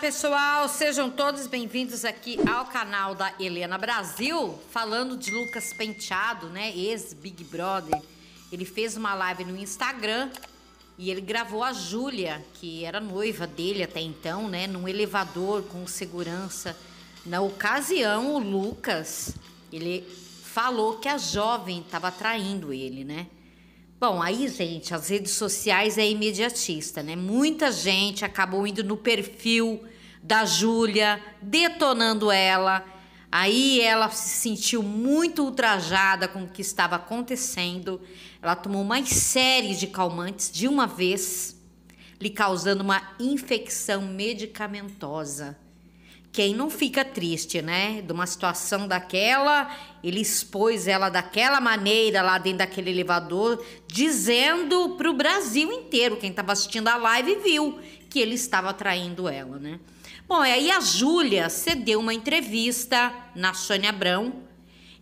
pessoal, sejam todos bem-vindos aqui ao canal da Helena Brasil, falando de Lucas Penteado, né? Ex-Big Brother. Ele fez uma live no Instagram e ele gravou a Júlia, que era noiva dele até então, né? Num elevador com segurança. Na ocasião, o Lucas, ele falou que a jovem estava traindo ele, né? Bom, aí, gente, as redes sociais é imediatista, né? Muita gente acabou indo no perfil da Júlia, detonando ela. Aí ela se sentiu muito ultrajada com o que estava acontecendo. Ela tomou uma série de calmantes de uma vez, lhe causando uma infecção medicamentosa quem não fica triste, né? De uma situação daquela, ele expôs ela daquela maneira lá dentro daquele elevador, dizendo para o Brasil inteiro, quem estava assistindo a live viu que ele estava traindo ela, né? Bom, aí a Júlia cedeu uma entrevista na Sônia Abrão.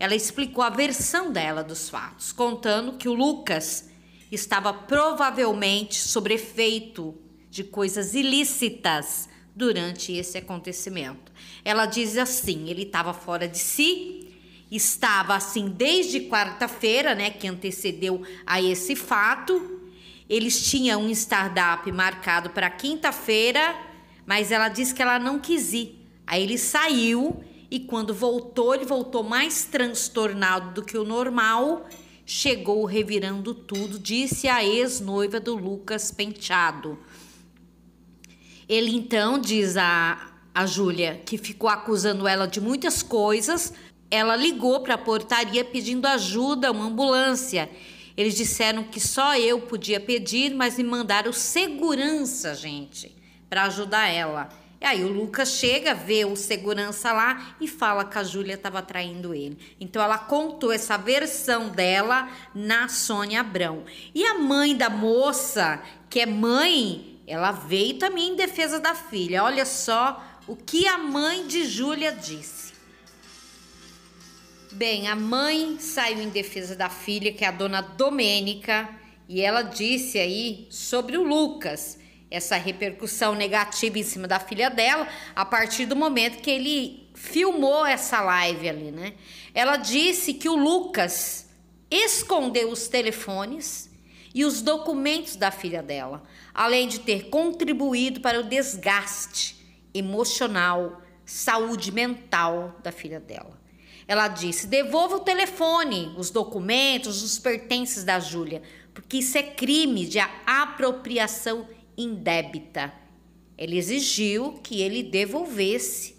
Ela explicou a versão dela dos fatos, contando que o Lucas estava provavelmente sobrefeito de coisas ilícitas durante esse acontecimento. Ela diz assim: ele estava fora de si, estava assim desde quarta-feira, né, que antecedeu a esse fato. Eles tinham um startup marcado para quinta-feira, mas ela diz que ela não quis ir. Aí ele saiu e quando voltou, ele voltou mais transtornado do que o normal. Chegou revirando tudo, disse a ex-noiva do Lucas Penteado. Ele então diz a, a Júlia que ficou acusando ela de muitas coisas. Ela ligou para a portaria pedindo ajuda, uma ambulância. Eles disseram que só eu podia pedir, mas me mandaram segurança, gente, para ajudar ela. E aí o Lucas chega, vê o segurança lá e fala que a Júlia estava traindo ele. Então ela contou essa versão dela na Sônia Abrão. E a mãe da moça, que é mãe ela veio também em defesa da filha. Olha só o que a mãe de Júlia disse. Bem, a mãe saiu em defesa da filha, que é a dona Domênica, e ela disse aí sobre o Lucas, essa repercussão negativa em cima da filha dela, a partir do momento que ele filmou essa live ali, né? Ela disse que o Lucas escondeu os telefones e os documentos da filha dela, além de ter contribuído para o desgaste emocional, saúde mental da filha dela. Ela disse: devolva o telefone, os documentos, os pertences da Júlia, porque isso é crime de apropriação indébita. Ele exigiu que ele devolvesse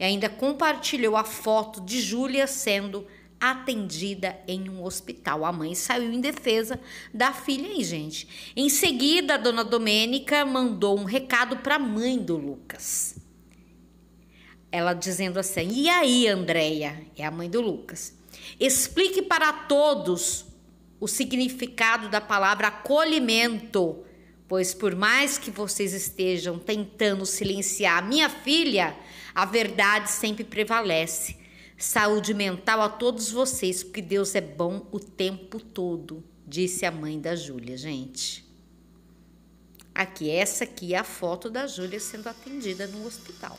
e ainda compartilhou a foto de Júlia sendo atendida em um hospital. A mãe saiu em defesa da filha aí, gente. Em seguida, a dona Domênica mandou um recado para a mãe do Lucas. Ela dizendo assim: "E aí, Andréia? é a mãe do Lucas. Explique para todos o significado da palavra acolhimento, pois por mais que vocês estejam tentando silenciar a minha filha, a verdade sempre prevalece. Saúde mental a todos vocês, porque Deus é bom o tempo todo, disse a mãe da Júlia, gente. Aqui, essa aqui é a foto da Júlia sendo atendida no hospital.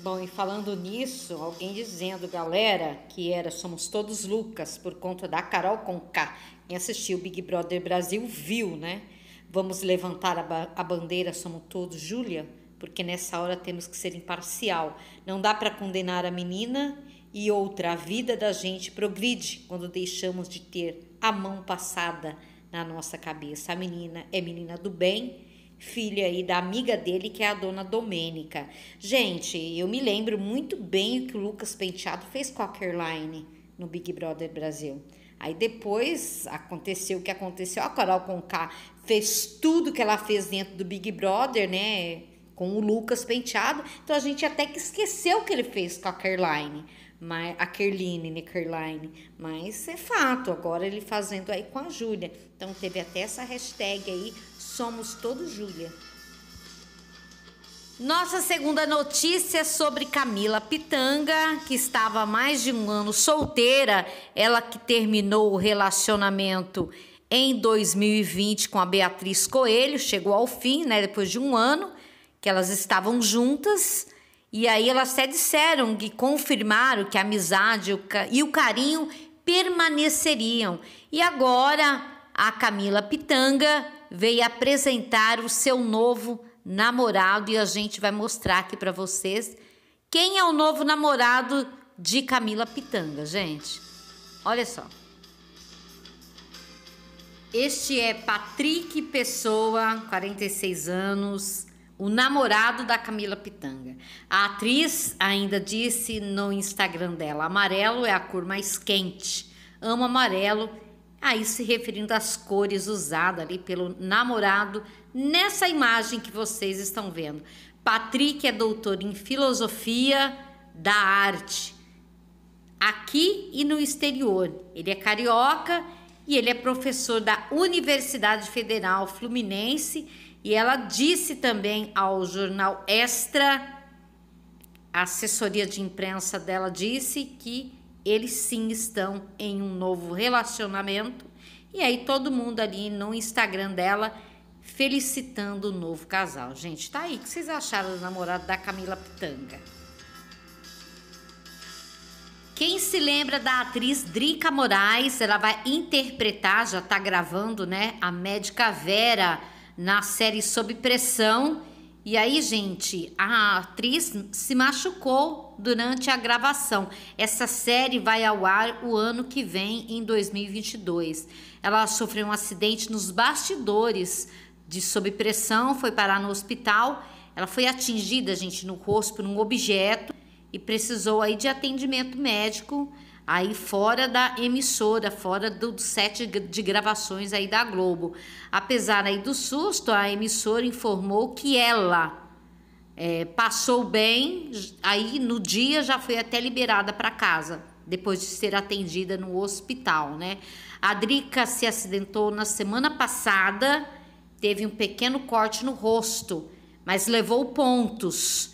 Bom, e falando nisso, alguém dizendo, galera, que era Somos Todos Lucas, por conta da Carol Conká. Quem assistiu Big Brother Brasil viu, né? Vamos levantar a, ba a bandeira, somos todos Júlia porque nessa hora temos que ser imparcial. Não dá para condenar a menina e outra. A vida da gente progride quando deixamos de ter a mão passada na nossa cabeça. A menina é menina do bem filha aí da amiga dele, que é a dona Domênica. Gente, eu me lembro muito bem o que o Lucas Penteado fez com a Caroline no Big Brother Brasil. Aí depois aconteceu o que aconteceu. A Coral Conká fez tudo que ela fez dentro do Big Brother, né? com o Lucas Penteado. Então a gente até que esqueceu o que ele fez com a Caroline. Mas, a Kerline, né, Kerline. Mas é fato, agora ele fazendo aí com a Júlia. Então teve até essa hashtag aí, somos todos Júlia. Nossa segunda notícia é sobre Camila Pitanga, que estava há mais de um ano solteira, ela que terminou o relacionamento em 2020 com a Beatriz Coelho, chegou ao fim, né, depois de um ano que elas estavam juntas e aí elas até disseram que confirmaram que a amizade e o carinho permaneceriam. E agora a Camila Pitanga veio apresentar o seu novo namorado e a gente vai mostrar aqui para vocês quem é o novo namorado de Camila Pitanga, gente. Olha só. Este é Patrick Pessoa, 46 anos, o namorado da Camila Pitanga. A atriz ainda disse no Instagram dela: amarelo é a cor mais quente, amo amarelo. Aí se referindo às cores usadas ali pelo namorado nessa imagem que vocês estão vendo. Patrick é doutor em filosofia da arte, aqui e no exterior. Ele é carioca e ele é professor da Universidade Federal Fluminense e ela disse também ao jornal Extra, a assessoria de imprensa dela disse que eles sim estão em um novo relacionamento. E aí todo mundo ali no Instagram dela felicitando o novo casal. Gente, tá aí. O que vocês acharam do namorado da Camila Pitanga? Quem se lembra da atriz Drica Moraes, ela vai interpretar, já tá gravando, né? A médica Vera na série Sob Pressão. E aí, gente, a atriz se machucou durante a gravação. Essa série vai ao ar o ano que vem, em 2022. Ela sofreu um acidente nos bastidores de sob pressão, foi parar no hospital. Ela foi atingida, gente, no rosto por um objeto e precisou aí de atendimento médico aí fora da emissora, fora do set de gravações aí da Globo. Apesar aí do susto, a emissora informou que ela é, passou bem, aí no dia já foi até liberada para casa, depois de ser atendida no hospital, né? A Drica se acidentou na semana passada, teve um pequeno corte no rosto, mas levou pontos.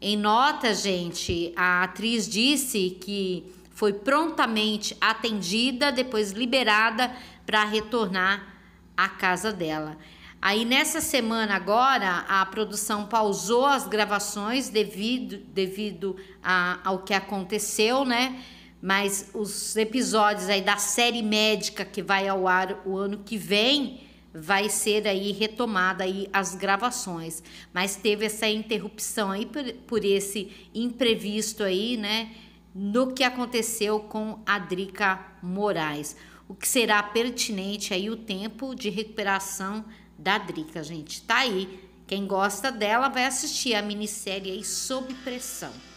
Em nota, gente, a atriz disse que foi prontamente atendida, depois liberada para retornar à casa dela. Aí nessa semana agora, a produção pausou as gravações devido, devido a, ao que aconteceu, né? Mas os episódios aí da série médica que vai ao ar o ano que vem vai ser aí retomada aí as gravações. Mas teve essa interrupção aí por, por esse imprevisto aí, né? no que aconteceu com Adrica Moraes, o que será pertinente aí o tempo de recuperação da Drica, gente. Tá aí. Quem gosta dela vai assistir a minissérie aí Sob Pressão.